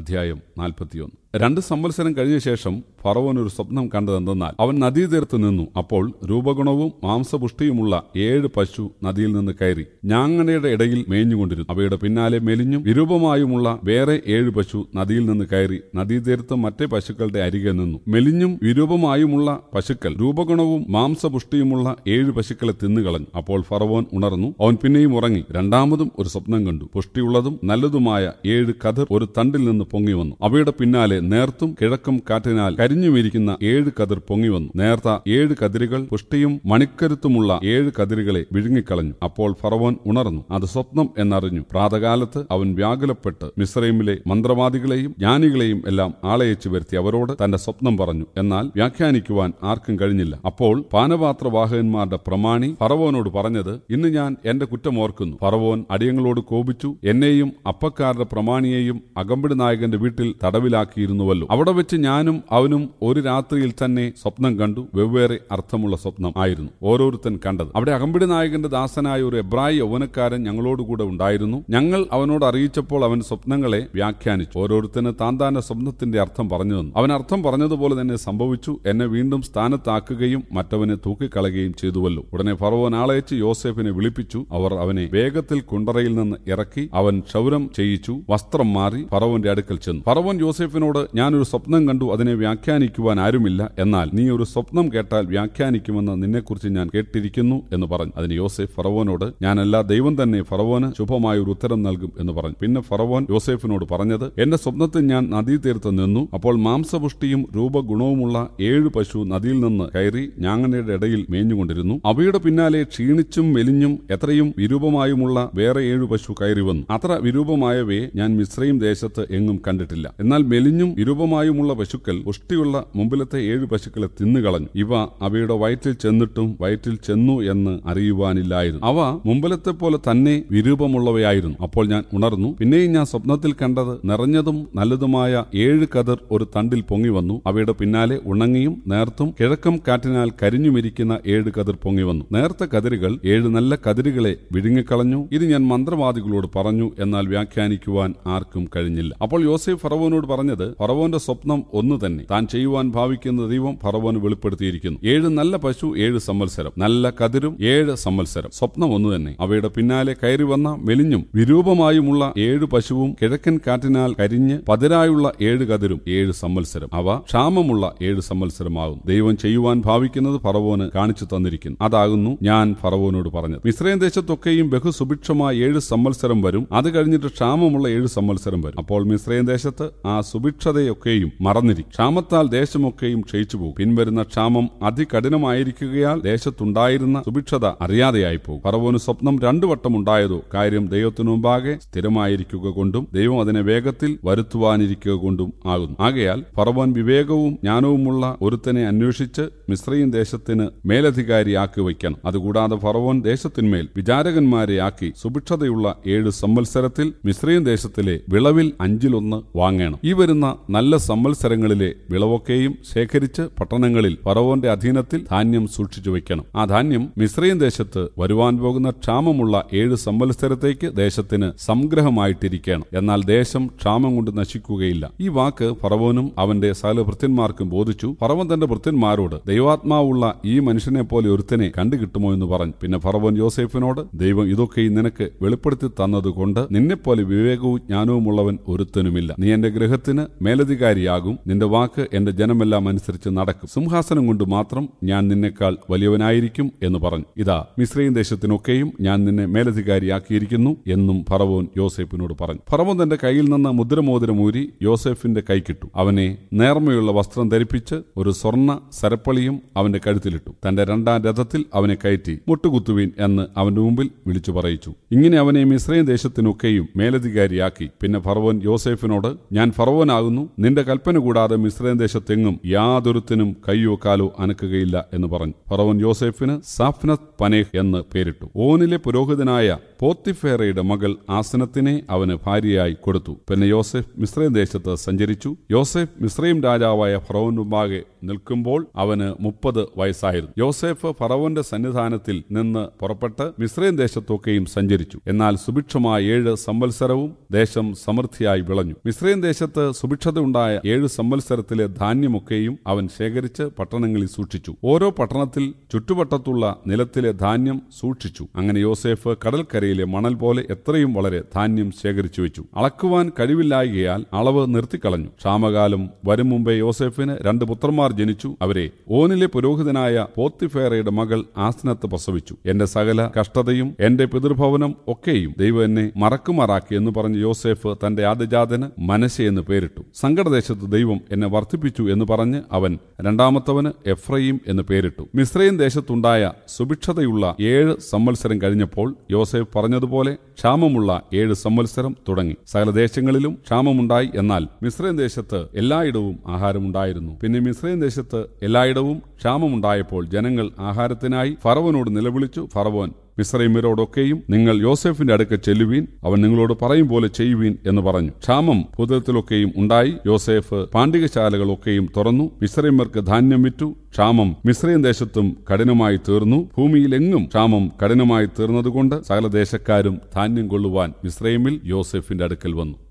അധ്യായം നാൽപ്പത്തിയൊന്ന് രണ്ട് സംവത്സരം കഴിഞ്ഞ ശേഷം ഫറവോൻ ഒരു സ്വപ്നം കണ്ടതെന്തെന്നാൽ അവൻ നദീതീരത്ത് നിന്നു അപ്പോൾ രൂപഗുണവും മാംസപുഷ്ടിയുമുള്ള ഏഴ് പശു നദിയിൽ നിന്ന് കയറി ഞാങ്ങണയുടെ ഇടയിൽ മേഞ്ഞുകൊണ്ടിരുന്നു അവയുടെ പിന്നാലെ മെലിഞ്ഞും വിരൂപമായുമുള്ള വേറെ ഏഴ് പശു നദിയിൽ നിന്ന് കയറി നദീതീരത്ത് മറ്റേ പശുക്കളുടെ അരികെ നിന്നു മെലിഞ്ഞും വിരൂപമായുമുള്ള പശുക്കൾ രൂപഗുണവും മാംസപുഷ്ടിയുമുള്ള ഏഴ് പശുക്കളെ തിന്നുകളഞ്ഞു അപ്പോൾ ഫറവോൻ ഉണർന്നു അവൻ പിന്നെയും ഉറങ്ങി രണ്ടാമതും ഒരു സ്വപ്നം കണ്ടു പുഷ്ടിയുള്ളതും നല്ലതുമായ ഏഴ് കതിർ ഒരു തണ്ടിൽ നിന്ന് പൊങ്ങി വന്നു അവയുടെ പിന്നാലെ നേർത്തും കിഴക്കും കാറ്റിനാൽ കരിഞ്ഞുമിരിക്കുന്ന ഏഴ് കതിർ വന്നു നേർത്ത ഏഴ് കതിരുകൾ പുഷ്ടിയും മണിക്കരുത്തുമുള്ള ഏഴ് കതിരുകളെ വിഴുങ്ങിക്കളഞ്ഞു അപ്പോൾ ഫറവോൻ ഉണർന്നു അത് സ്വപ്നം എന്നറിഞ്ഞു പ്രാതകാലത്ത് അവൻ വ്യാകുലപ്പെട്ട് മിസ്രൈമിലെ മന്ത്രവാദികളെയും ജ്ഞാനികളെയും എല്ലാം ആളയച്ചു വരുത്തി അവരോട് തന്റെ സ്വപ്നം പറഞ്ഞു എന്നാൽ വ്യാഖ്യാനിക്കുവാൻ ആർക്കും കഴിഞ്ഞില്ല അപ്പോൾ പാനപാത്രവാഹകന്മാരുടെ പ്രമാണി ഫറവോനോട് പറഞ്ഞത് ഇന്ന് ഞാൻ എന്റെ കുറ്റം ഓർക്കുന്നു ഫറവോൻ അടിയങ്ങളോട് കോപിച്ചു എന്നെയും അപ്പക്കാരുടെ പ്രമാണിയെയും അകമ്പടി നായകന്റെ വീട്ടിൽ തടവിലാക്കിയിരുന്നു കണ്ടിരുന്നുവല്ലോ അവിടെ വെച്ച് ഞാനും അവനും ഒരു രാത്രിയിൽ തന്നെ സ്വപ്നം കണ്ടു വെവ്വേറെ അർത്ഥമുള്ള സ്വപ്നം ആയിരുന്നു ഓരോരുത്തൻ കണ്ടത് അവിടെ അകമ്പിടി നായകന്റെ ദാസനായ ഒരു എബ്രായി യൗവനക്കാരൻ ഞങ്ങളോടുകൂടെ ഉണ്ടായിരുന്നു ഞങ്ങൾ അവനോട് അറിയിച്ചപ്പോൾ അവൻ സ്വപ്നങ്ങളെ വ്യാഖ്യാനിച്ചു ഓരോരുത്തന് താൻ താന്റെ സ്വപ്നത്തിന്റെ അർത്ഥം പറഞ്ഞു തന്നു അവൻ അർത്ഥം പറഞ്ഞതുപോലെ തന്നെ സംഭവിച്ചു എന്നെ വീണ്ടും സ്ഥാനത്താക്കുകയും മറ്റവനെ തൂക്കിക്കളയുകയും ചെയ്തുവല്ലോ ഉടനെ ഫറവോൻ ആളയച്ച് യോസെഫിനെ വിളിപ്പിച്ചു അവർ അവനെ വേഗത്തിൽ കുണ്ടറയിൽ നിന്ന് ഇറക്കി അവൻ ക്ഷൗരം ചെയ്യിച്ചു വസ്ത്രം മാറി ഫറവോന്റെ അടുക്കൽ ചെന്നു ഫറവോൻ യോസെഫിനോട് ഞാനൊരു സ്വപ്നം കണ്ടു അതിനെ വ്യാഖ്യാനിക്കുവാൻ ആരുമില്ല എന്നാൽ നീ ഒരു സ്വപ്നം കേട്ടാൽ വ്യാഖ്യാനിക്കുമെന്ന് നിന്നെക്കുറിച്ച് ഞാൻ കേട്ടിരിക്കുന്നു എന്ന് പറഞ്ഞു അതിന് യോസെഫ് ഫറവോനോട് ഞാനല്ല ദൈവം തന്നെ ഫറവോന് ശുഭമായ ഒരു ഉത്തരം നൽകും എന്ന് പറഞ്ഞു പിന്നെ ഫറവോൻ യോസെഫിനോട് പറഞ്ഞത് എന്റെ സ്വപ്നത്തിൽ ഞാൻ നദീതീർത്ത് നിന്നു അപ്പോൾ മാംസപുഷ്ടിയും രൂപഗുണവുമുള്ള ഏഴ് പശു നദിയിൽ നിന്ന് കയറി ഞാങ്ങണയുടെ ഇടയിൽ മേഞ്ഞുകൊണ്ടിരുന്നു അവയുടെ പിന്നാലെ ക്ഷീണിച്ചും മെലിഞ്ഞും എത്രയും വിരൂപമായുമുള്ള വേറെ ഏഴു പശു കയറി വന്നു അത്ര വിരൂപമായവയെ ഞാൻ മിശ്രയും ദേശത്ത് എങ്ങും കണ്ടിട്ടില്ല എന്നാൽ മെലിഞ്ഞും ഇരുപമായുമുള്ള പശുക്കൾ പുഷ്ടിയുള്ള മുമ്പിലത്തെ ഏഴ് പശുക്കളെ തിന്നുകളഞ്ഞു ഇവ അവയുടെ വയറ്റിൽ ചെന്നിട്ടും വയറ്റിൽ ചെന്നു എന്ന് അറിയുവാനില്ലായിരുന്നു അവ മുമ്പിലത്തെ പോലെ തന്നെ വിരൂപമുള്ളവയായിരുന്നു അപ്പോൾ ഞാൻ ഉണർന്നു പിന്നെയും ഞാൻ സ്വപ്നത്തിൽ കണ്ടത് നിറഞ്ഞതും നല്ലതുമായ ഏഴ് കതിർ ഒരു തണ്ടിൽ പൊങ്ങി വന്നു അവയുടെ പിന്നാലെ ഉണങ്ങിയും നേർത്തും കിഴക്കം കാറ്റിനാൽ കരിഞ്ഞുമിരിക്കുന്ന ഏഴ് കതിർ പൊങ്ങി വന്നു നേർത്ത കതിരുകൾ ഏഴ് നല്ല കതിരുകളെ വിഴുങ്ങിക്കളഞ്ഞു ഇത് ഞാൻ മന്ത്രവാദികളോട് പറഞ്ഞു എന്നാൽ വ്യാഖ്യാനിക്കുവാൻ ആർക്കും കഴിഞ്ഞില്ല അപ്പോൾ യോസേഫ് ഫറവോനോട് പറഞ്ഞത് ഫറവോന്റെ സ്വപ്നം ഒന്ന് തന്നെ താൻ ചെയ്യുവാൻ ഭാവിക്കുന്ന ദൈവം ഫറവോന് വെളിപ്പെടുത്തിയിരിക്കുന്നു ഏഴ് നല്ല പശു ഏഴ് സമ്മത്സരം നല്ല കതിരും ഏഴ് സമ്മത്സരം സ്വപ്നം ഒന്ന് തന്നെ അവയുടെ പിന്നാലെ കയറി വന്ന മെലിഞ്ഞും വിരൂപമായുമുള്ള ഏഴ് പശുവും കിഴക്കൻ കാറ്റിനാൽ കരിഞ്ഞ് പതിരായുള്ള ഏഴ് കതിരും ഏഴ് സമ്മത്സരം അവ ക്ഷാമമുള്ള ഏഴ് സമ്മത്സരമാകും ദൈവം ചെയ്യുവാൻ ഭാവിക്കുന്നത് ഫറവോന് കാണിച്ചു തന്നിരിക്കുന്നു അതാകുന്നു ഞാൻ ഫറവോനോട് പറഞ്ഞത് മിശ്രയം ദേശത്തൊക്കെയും ബഹുസുഭിക്ഷമായ ഏഴ് സമ്മത്സരം വരും അത് കഴിഞ്ഞിട്ട് ക്ഷാമമുള്ള ഏഴ് സമ്മത്സരം വരും അപ്പോൾ മിശ്രയം ദേശത്ത് ആ സുഭിക്ഷ രൂക്ഷതയൊക്കെയും മറന്നിരിക്കും ക്ഷാമത്താൽ ദേശമൊക്കെയും ക്ഷയിച്ചു പോകും പിൻവരുന്ന ക്ഷാമം അതികഠിനമായിരിക്കുകയാൽ ദേശത്തുണ്ടായിരുന്ന സുഭിക്ഷത അറിയാതെയായി പോകും പറവോന് സ്വപ്നം രണ്ടു വട്ടം ഉണ്ടായതോ കാര്യം ദൈവത്തിനു മുമ്പാകെ സ്ഥിരമായിരിക്കുക കൊണ്ടും ദൈവം അതിനെ വേഗത്തിൽ വരുത്തുവാനിരിക്കുക കൊണ്ടും ആകുന്നു ആകയാൽ പറവോൻ വിവേകവും ജ്ഞാനവുമുള്ള ഒരുത്തനെ അന്വേഷിച്ച് മിശ്രയും ദേശത്തിന് മേലധികാരിയാക്കി വയ്ക്കണം അതുകൂടാതെ ഫറവോൻ ദേശത്തിന്മേൽ വിചാരകന്മാരെ ആക്കി സുഭിക്ഷതയുള്ള ഏഴ് സംവത്സരത്തിൽ മിശ്രയും ദേശത്തിലെ വിളവിൽ അഞ്ചിലൊന്ന് വാങ്ങണം ഈ വരുന്ന നല്ല സമ്മത്സരങ്ങളിലെ വിളവൊക്കെയും ശേഖരിച്ച് പട്ടണങ്ങളിൽ പറവോന്റെ അധീനത്തിൽ ധാന്യം സൂക്ഷിച്ചു വയ്ക്കണം ആ ധാന്യം മിശ്രയും ദേശത്ത് വരുവാൻ പോകുന്ന ക്ഷാമമുള്ള ഏഴ് സംവത്സരത്തേക്ക് ദേശത്തിന് സംഗ്രഹമായിട്ടിരിക്കണം എന്നാൽ ദേശം ക്ഷാമം കൊണ്ട് നശിക്കുകയില്ല ഈ വാക്ക് പറവോനും അവന്റെ സകല ഭൃത്യന്മാർക്കും ബോധിച്ചു പറവൻ തന്റെ ഭൃത്യന്മാരോട് ദൈവാത്മാവുള്ള ഈ മനുഷ്യനെ പോലെ ഒരുത്തനെ കണ്ടുകിട്ടുമോ എന്ന് പറഞ്ഞു പിന്നെ ഫറവോൻ യോസേഫിനോട് ദൈവം ഇതൊക്കെ നിനക്ക് വെളിപ്പെടുത്തി തന്നതുകൊണ്ട് നിന്നെപ്പോലെ വിവേകവും ജ്ഞാനവും ഉള്ളവൻ ഒരുത്തനുമില്ല നീ എന്റെ ഗ്രഹത്തിന് മേലധികാരിയാകും നിന്റെ വാക്ക് എന്റെ ജനമെല്ലാം അനുസരിച്ച് നടക്കും സിംഹാസനം കൊണ്ട് മാത്രം ഞാൻ നിന്നെക്കാൾ വലിയവനായിരിക്കും എന്ന് പറഞ്ഞു ഇതാ മിശ്രയും ദേശത്തിനൊക്കെയും ഞാൻ നിന്നെ മേലധികാരിയാക്കിയിരിക്കുന്നു എന്നും ഫറവോൻ യോസേഫിനോട് പറഞ്ഞു ഫറവോൻ തന്റെ കയ്യിൽ നിന്ന് മുദ്രമോതിരമൂരി യോസേഫിന്റെ കൈക്കിട്ടു അവനെ നേർമയുള്ള വസ്ത്രം ധരിപ്പിച്ച് ഒരു സ്വർണ്ണ സരപ്പളിയും അവന്റെ കഴുത്തിലിട്ടു തന്റെ രണ്ടാം രഥത്തിൽ അവനെ കയറ്റി മുട്ടുകുത്തുവീൻ എന്ന് അവന്റെ മുമ്പിൽ വിളിച്ചു പറയിച്ചു ഇങ്ങനെ അവനെ മിശ്രയും ദേശത്തിനൊക്കെയും മേലധികാരിയാക്കി പിന്നെ ഫറവോൻ യോസേഫിനോട് ഞാൻ ഫറവോനാകുന്നു ഉണ്ടാകുന്നു നിന്റെ കൽപ്പന കൂടാതെ മിശ്രയം ദേശത്തെങ്ങും യാതൊരുത്തിനും കയ്യോ കാലോ അനക്കുകയില്ല എന്ന് പറഞ്ഞു ഫറവൻ യോസെഫിന് സാഫ്നത് പനേഹ് എന്ന് പേരിട്ടു ഓനിലെ പുരോഹിതനായ പോത്തിഫേറയുടെ മകൾ ആസനത്തിനെ അവന് ഭാര്യയായി കൊടുത്തു പിന്നെ യോസെഫ് മിശ്രയം ദേശത്ത് സഞ്ചരിച്ചു യോസെഫ് മിശ്രയും രാജാവായ ഫറവൻ മുമ്പാകെ നിൽക്കുമ്പോൾ അവന് മുപ്പത് വയസ്സായിരുന്നു യോസെഫ് ഫറവന്റെ സന്നിധാനത്തിൽ നിന്ന് പുറപ്പെട്ട് മിശ്രയും ദേശത്തൊക്കെയും സഞ്ചരിച്ചു എന്നാൽ സുഭിക്ഷമായ ഏഴ് സംവത്സരവും ദേശം സമൃദ്ധിയായി വിളഞ്ഞു മിശ്രയും ദേശത്ത് സുഭിക്ഷ രൂക്ഷതയുണ്ടായ ഏഴ് സംവത്സരത്തിലെ ധാന്യമൊക്കെയും അവൻ ശേഖരിച്ച് പട്ടണങ്ങളിൽ സൂക്ഷിച്ചു ഓരോ പട്ടണത്തിൽ ചുറ്റുവട്ടത്തുള്ള നിലത്തിലെ ധാന്യം സൂക്ഷിച്ചു അങ്ങനെ യോസേഫ് കടൽക്കരയിലെ മണൽ പോലെ എത്രയും വളരെ ധാന്യം ശേഖരിച്ചു വെച്ചു അളക്കുവാൻ കഴിവില്ലായകയാൽ അളവ് നിർത്തിക്കളഞ്ഞു ക്ഷാമകാലം വരും മുമ്പേ യോസേഫിന് രണ്ട് പുത്രന്മാർ ജനിച്ചു അവരെ ഓനിലെ പുരോഹിതനായ പോത്തിഫേറയുടെ മകൾ ആസ്നത്ത് പ്രസവിച്ചു എന്റെ സകല കഷ്ടതയും എന്റെ പിതൃഭവനം ഒക്കെയും ദൈവം എന്നെ മറക്കുമാറാക്കി എന്ന് പറഞ്ഞ് യോസേഫ് തന്റെ ആദ്യജാതന് മനസ്സെന്ന് പേരിട്ടു സങ്കടദേശത്ത് ദൈവം എന്നെ വർദ്ധിപ്പിച്ചു എന്ന് പറഞ്ഞ് അവൻ രണ്ടാമത്തവന് എഫ്രയീം എന്ന് പേരിട്ടു മിശ്രയും ദേശത്തുണ്ടായ സുഭിക്ഷതയുള്ള ഏഴ് സംവത്സരം കഴിഞ്ഞപ്പോൾ യോസെഫ് പറഞ്ഞതുപോലെ ക്ഷാമമുള്ള ഏഴ് സംവത്സരം തുടങ്ങി സകല ദേശങ്ങളിലും ക്ഷാമമുണ്ടായി എന്നാൽ മിശ്രയും ദേശത്ത് എല്ലായിടവും ആഹാരമുണ്ടായിരുന്നു പിന്നെ മിശ്രയും ദേശത്ത് എല്ലായിടവും ക്ഷാമമുണ്ടായപ്പോൾ ജനങ്ങൾ ആഹാരത്തിനായി ഫറവനോട് നിലവിളിച്ചു ഫറവോൻ മിശ്രൈമ്യരോടൊക്കെയും നിങ്ങൾ യോസഫിന്റെ അടുക്ക ചെല്ലുവീൻ അവൻ നിങ്ങളോട് പറയും പോലെ ചെയ്യുവീൻ എന്ന് പറഞ്ഞു ക്ഷാമം ഭൂതലത്തിലൊക്കെയും ഉണ്ടായി യോസേഫ് പാണ്ഡികശാലകളൊക്കെയും തുറന്നു മിസ്രൈമർക്ക് ധാന്യം വിറ്റു ക്ഷാമം മിശ്രയും ദേശത്തും കഠിനമായി തീർന്നു ഭൂമിയിലെങ്ങും ക്ഷാമം കഠിനമായി തീർന്നതുകൊണ്ട് സകല ദേശക്കാരും ധാന്യം കൊള്ളുവാൻ മിശ്രൈമിൽ യോസെഫിന്റെ അടുക്കൽ വന്നു